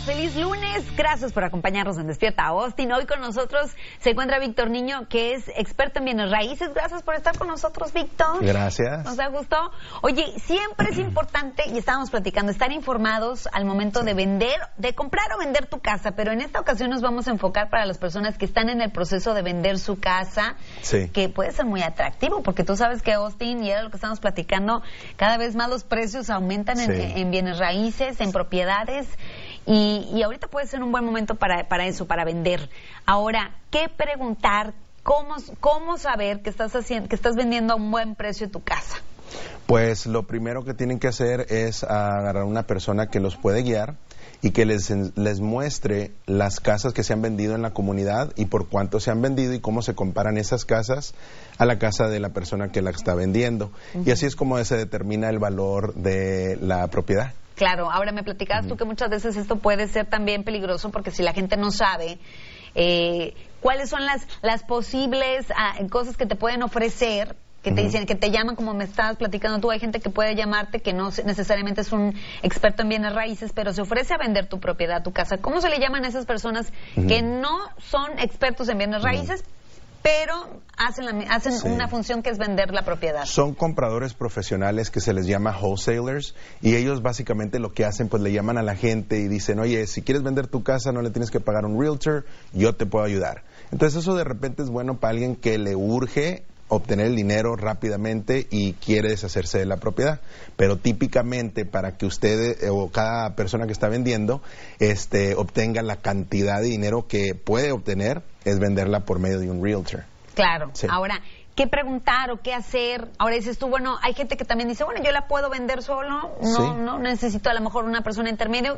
Feliz lunes. Gracias por acompañarnos en Despierta Austin. Hoy con nosotros se encuentra Víctor Niño, que es experto en bienes raíces. Gracias por estar con nosotros, Víctor. Gracias. Nos ha gusto. Oye, siempre es importante, y estábamos platicando, estar informados al momento de vender, de comprar o vender tu casa, pero en esta ocasión nos vamos a enfocar para las personas que están en el proceso de vender su casa, que puede ser muy atractivo, porque tú sabes que Austin, y era lo que estábamos platicando, cada vez más los precios aumentan en, en bienes raíces, en propiedades. Y, ahorita puede ser un buen momento para, para eso, para vender. Ahora, ¿qué preguntar? ¿Cómo, cómo saber que estás, haciendo, que estás vendiendo a un buen precio tu casa? Pues lo primero que tienen que hacer es agarrar una persona que los puede guiar y que les, les muestre las casas que se han vendido en la comunidad y por cuánto se han vendido y cómo se comparan esas casas a la casa de la persona que la está vendiendo. Y así es como se determina el valor de la propiedad. Claro, ahora me platicabas tú que muchas veces esto puede ser también peligroso porque si la gente no sabe eh, cuáles son las, las posibles ah, cosas que te pueden ofrecer que te dicen, que te llaman como me estabas platicando tú, hay gente que puede llamarte que no necesariamente es un experto en bienes raíces, pero se ofrece a vender tu propiedad, tu casa. ¿Cómo se le llaman a esas personas que no son expertos en bienes raíces, pero hacen, hacen una función que es vender la propiedad. Son compradores profesionales que se les llama wholesalers y ellos básicamente lo que hacen pues le llaman a la gente y dicen, oye, si quieres vender tu casa no le tienes que pagar un realtor, yo te puedo ayudar. Entonces eso de repente es bueno para alguien que le urge obtener el dinero rápidamente y quiere deshacerse de la propiedad. Pero típicamente para que usted eh, o cada persona que está vendiendo este, obtenga la cantidad de dinero que puede obtener es venderla por medio de un realtor. Claro. Ahora, qué preguntar o qué hacer. Ahora dices tú, bueno, hay gente que también dice, bueno, yo la puedo vender solo, no, no necesito a lo mejor una persona intermedia.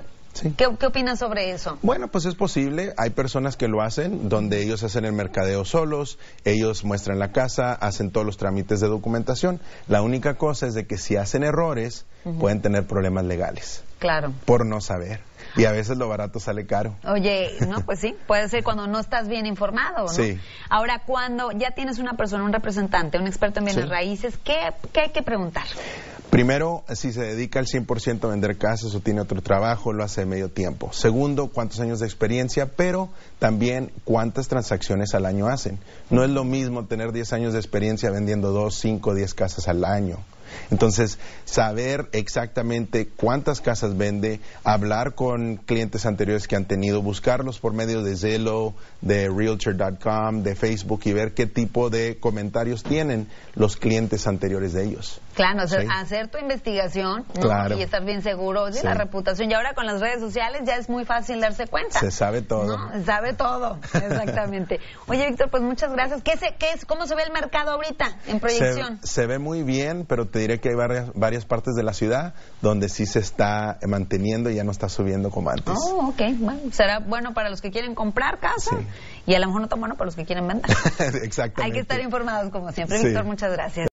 ¿Qué, ¿Qué, opinas sobre eso? Bueno, pues es posible. Hay personas que lo hacen, donde ellos hacen el mercadeo solos, ellos muestran la casa, hacen todos los trámites de documentación. La única cosa es de que si hacen errores, pueden tener problemas legales. Claro. Por no saber. Y a veces lo barato sale caro. Oye, no, pues sí, puede ser cuando no estás bien informado, ¿no? Ahora, cuando ya tienes una persona, un representante, un experto en bienes raíces, ¿qué, ¿qué, hay que preguntar? Primero, si se dedica al 100% a vender casas o tiene otro trabajo, lo hace de medio tiempo. Segundo, cuántos años de experiencia, pero también cuántas transacciones al año hacen. No es lo mismo tener 10 años de experiencia vendiendo 2, 5, 10 casas al año. Entonces, saber exactamente cuántas casas vende, hablar con clientes anteriores que han tenido, buscarlos por medio de Zillow, de Realtor.com, de Facebook y ver qué tipo de comentarios tienen los clientes anteriores de ellos. Claro, hacer, tu investigación y estar bien seguro de la reputación. Y ahora con las redes sociales ya es muy fácil darse cuenta. Se sabe todo. Se sabe todo, exactamente. Oye, Víctor, pues muchas gracias. ¿Qué ¿Cómo se ve el mercado ahorita en proyección? se ve muy bien, pero te diré que hay varias, varias partes de la ciudad donde sí se está manteniendo y ya no está subiendo como antes. Oh, ok. Bueno, será bueno para los que quieren comprar casa y a lo mejor no tan bueno para los que quieren vender. Exactamente. Hay que estar informados como siempre. Víctor, muchas gracias.